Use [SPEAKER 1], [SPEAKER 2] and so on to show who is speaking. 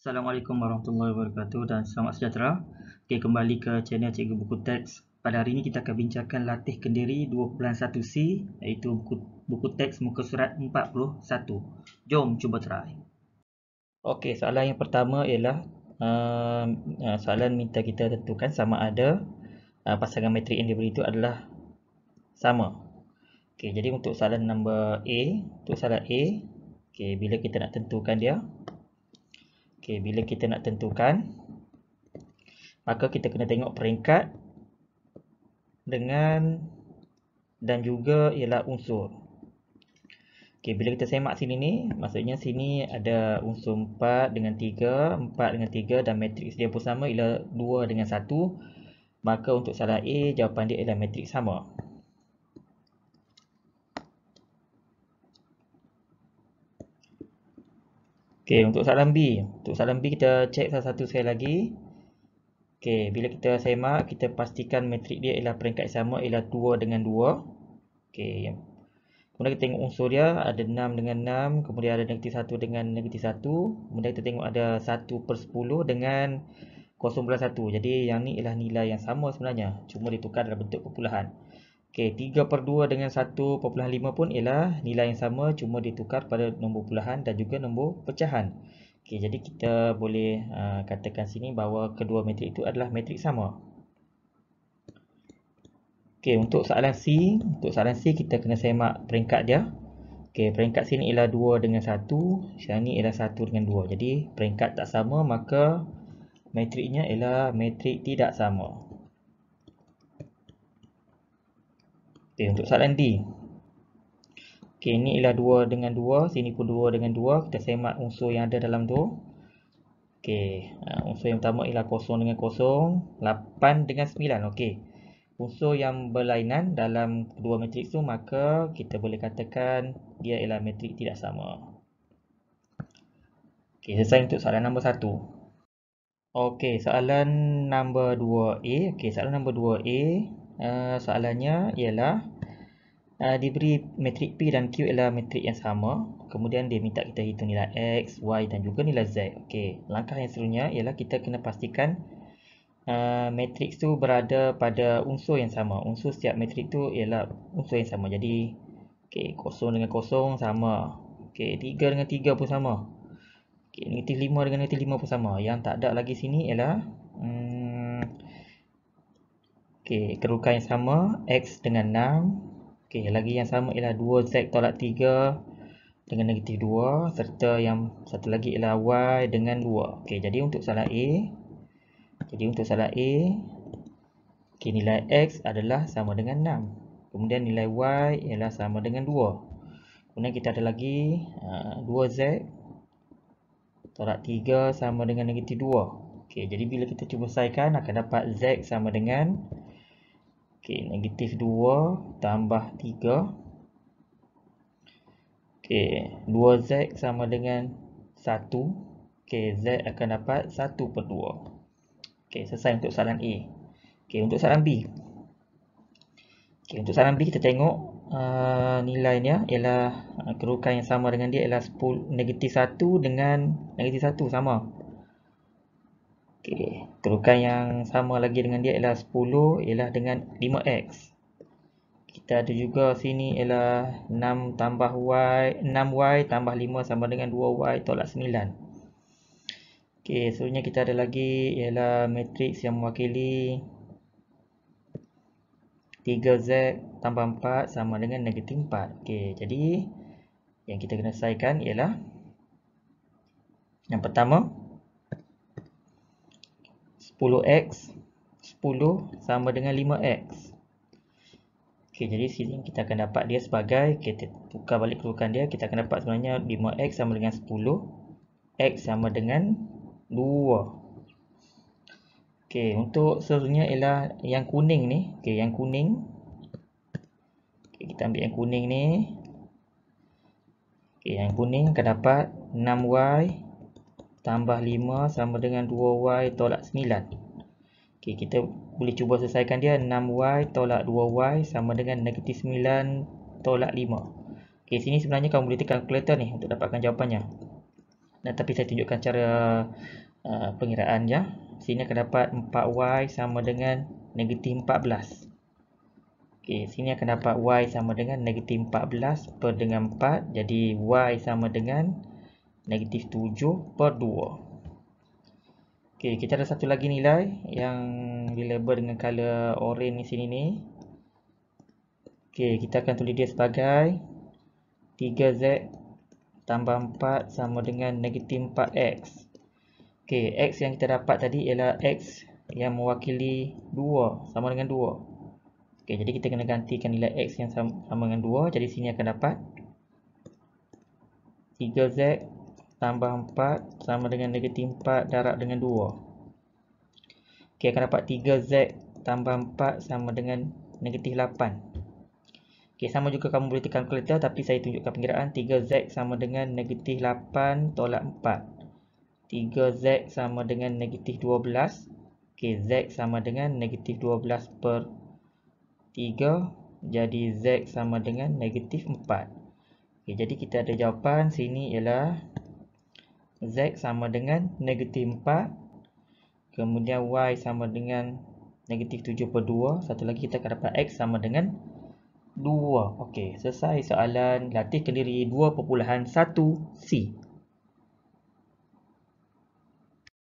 [SPEAKER 1] Assalamualaikum warahmatullahi wabarakatuh dan selamat sejahtera. Okay, kembali ke channel Cikgu Buku Teks. Pada hari ini kita akan bincangkan latih kendiri 2.1C iaitu buku, buku teks muka surat 41. Jom cuba try. Okey, soalan yang pertama ialah uh, soalan minta kita tentukan sama ada uh, pasangan matrik yang diberi itu adalah sama. Okey, jadi untuk soalan nombor A, untuk soalan A, okey bila kita nak tentukan dia, Okey, bila kita nak tentukan maka kita kena tengok peringkat dengan dan juga ialah unsur. Okey, bila kita semak sini ni, maksudnya sini ada unsur 4 dengan 3, 4 dengan 3 dan matriks dia pun sama ialah 2 dengan 1. Maka untuk soalan A, jawapan dia ialah matriks sama. Okey, untuk soalan B. Untuk soalan B kita check satu-satu sekali lagi. Okey, bila kita semak, kita pastikan matrik dia ialah peringkat sama ialah 2 dengan 2. Okey. Kemudian kita tengok unsur dia ada 6 dengan 6, kemudian ada negatif 1 dengan negatif 1. Kemudian kita tengok ada 1 per 10 dengan 0.1 Jadi yang ni ialah nilai yang sama sebenarnya. Cuma ditukar dalam bentuk kepulahan. Okey, 3 per 2 dengan 1.5 pun ialah nilai yang sama cuma ditukar pada nombor puluhan dan juga nombor pecahan. Okey, jadi kita boleh uh, katakan sini bahawa kedua matrik itu adalah matrik sama. Okey, untuk soalan C, untuk soalan C kita kena semak peringkat dia. Okey, peringkat sini ialah 2 dengan 1, sini ialah 1 dengan 2. Jadi, peringkat tak sama maka matriknya ialah matrik tidak sama. Okey, untuk soalan D. Okey, ini ialah 2 dengan 2, sini pun 2 dengan 2. Kita semak unsur yang ada dalam tu. Okey, uh, unsur yang pertama ialah kosong dengan kosong. 8 dengan 9. Okey. Unsur yang berlainan dalam kedua matriks tu maka kita boleh katakan dia ialah matriks tidak sama. Okey, selesai untuk soalan nombor 1. Okey, soalan nombor 2A. Okey, soalan nombor 2A Eh, soalannya ialah uh, diberi matrik P dan Q ialah matrik yang sama. Kemudian dia minta kita hitung nilai X, Y dan juga nilai Z. Okey, langkah yang seterusnya ialah kita kena pastikan Uh, eh, matrix tu berada pada unsur yang sama. Unsur setiap matrik tu ialah unsur yang sama. Jadi okey, kosong dengan kosong sama. Okey, tiga dengan tiga pun sama. Okey, negatif lima dengan negatif lima pun sama. Yang tak ada lagi sini ialah hmm, Okey, kerugian yang sama x dengan 6. Okey, lagi yang sama ialah 2z tolak 3 dengan negatif 2 serta yang satu lagi ialah y dengan 2. Okey, jadi untuk soalan A jadi untuk soalan A okay, nilai x adalah sama dengan 6. Kemudian nilai y ialah sama dengan 2. Kemudian kita ada lagi uh, 2z tolak 3 sama dengan negatif 2. Okey, jadi bila kita cuba selesaikan akan dapat z sama dengan Okey, negatif 2 tambah 3. Okey, 2Z sama dengan 1. Okey, Z akan dapat 1 per 2. Okey, selesai untuk soalan A. Okey, untuk soalan B. Okey, untuk soalan B kita tengok uh, nilainya ialah uh, kerukan yang sama dengan dia ialah 10, negatif 1 dengan negatif 1 sama. Okey, kerukan yang sama lagi dengan dia ialah 10 ialah dengan 5x. Kita ada juga sini ialah 6 tambah y, 6y tambah 5 sama dengan 2y tolak 9. Okey, seterusnya kita ada lagi ialah matriks yang mewakili 3z tambah 4 sama dengan negatif 4. Okey, jadi yang kita kena selesaikan ialah yang pertama, 10x 10 sama dengan 5x Okay, jadi sini kita akan dapat dia sebagai kita tukar balik kerukan dia kita akan dapat sebenarnya 5x sama dengan 10 x sama dengan 2 Okay, untuk seterusnya ialah yang kuning ni Okay, yang kuning okay, kita ambil yang kuning ni Okay, yang kuning akan dapat 6y tambah 5 sama dengan 2y tolak 9. Okey, kita boleh cuba selesaikan dia. 6y tolak 2y sama dengan negatif 9 tolak 5. Okey, sini sebenarnya kamu boleh tekan kalkulator ni untuk dapatkan jawapannya. Nah, tapi saya tunjukkan cara uh, pengiraan ya. Sini akan dapat 4y sama dengan negatif 14. Okey, sini akan dapat y sama dengan negatif 14 per dengan 4. Jadi, y sama dengan negatif negatif 7 per 2. Okey, kita ada satu lagi nilai yang dilabel dengan color orange di sini ni. Okey, kita akan tulis dia sebagai 3Z tambah 4 sama dengan negatif 4X. Okey, X yang kita dapat tadi ialah X yang mewakili 2 sama dengan 2. Okey, jadi kita kena gantikan nilai X yang sama, dengan 2. Jadi sini akan dapat 3Z tambah 4 sama dengan negatif 4 darab dengan 2. Okey, akan dapat 3Z tambah 4 sama dengan negatif 8. Okey, sama juga kamu boleh tekan kalkulator tapi saya tunjukkan pengiraan 3Z sama dengan negatif 8 tolak 4. 3Z sama dengan negatif 12. Okey, Z sama dengan negatif 12 per 3. Jadi Z sama dengan negatif 4. Okay, jadi kita ada jawapan sini ialah Z sama dengan negatif 4. Kemudian Y sama dengan negatif 7 per 2. Satu lagi kita akan dapat X sama dengan 2. Okey, selesai soalan latih kendiri 2.1C.